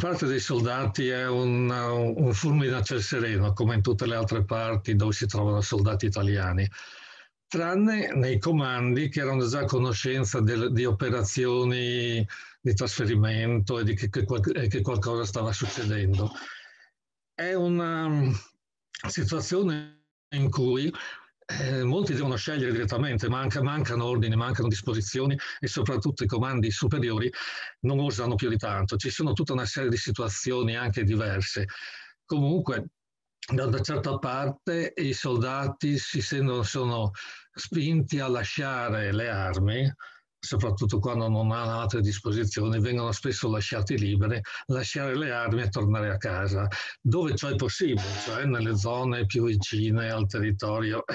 parte dei soldati è un, un fulmine a ciel sereno, come in tutte le altre parti dove si trovano soldati italiani, tranne nei comandi che erano già a conoscenza del, di operazioni di trasferimento e di che, che, che qualcosa stava succedendo. È una situazione in cui eh, molti devono scegliere direttamente, manca, mancano ordini, mancano disposizioni e soprattutto i comandi superiori non usano più di tanto. Ci sono tutta una serie di situazioni anche diverse. Comunque, da una certa parte i soldati si sentono, sono spinti a lasciare le armi, soprattutto quando non hanno altre disposizioni, vengono spesso lasciati liberi, lasciare le armi e tornare a casa, dove ciò è possibile, cioè nelle zone più vicine al territorio eh,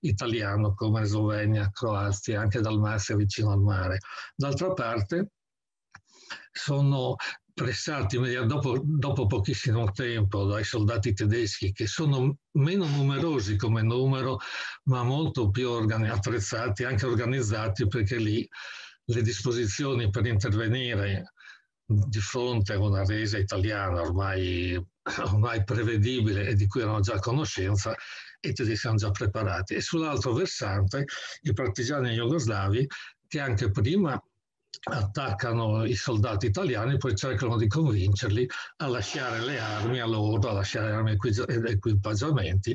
italiano come Slovenia, Croazia, anche dal Dalmazia vicino al mare. D'altra parte sono pressati dopo, dopo, pochissimo tempo dai soldati tedeschi, che sono meno numerosi come numero, ma molto più attrezzati, anche organizzati, perché lì le disposizioni per intervenire di fronte a una resa italiana ormai, ormai prevedibile e di cui erano già a conoscenza, i tedeschi erano già preparati. E sull'altro versante, i partigiani jugoslavi, che anche prima attaccano i soldati italiani e poi cercano di convincerli a lasciare le armi a loro, a lasciare armi ed equipaggiamenti,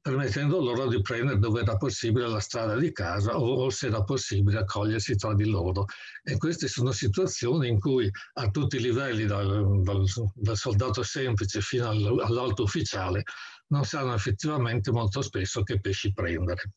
permettendo loro di prendere dove era possibile la strada di casa o, o se era possibile accogliersi tra di loro. E queste sono situazioni in cui a tutti i livelli, dal, dal, dal soldato semplice fino all'alto ufficiale, non sanno effettivamente molto spesso che pesci prendere.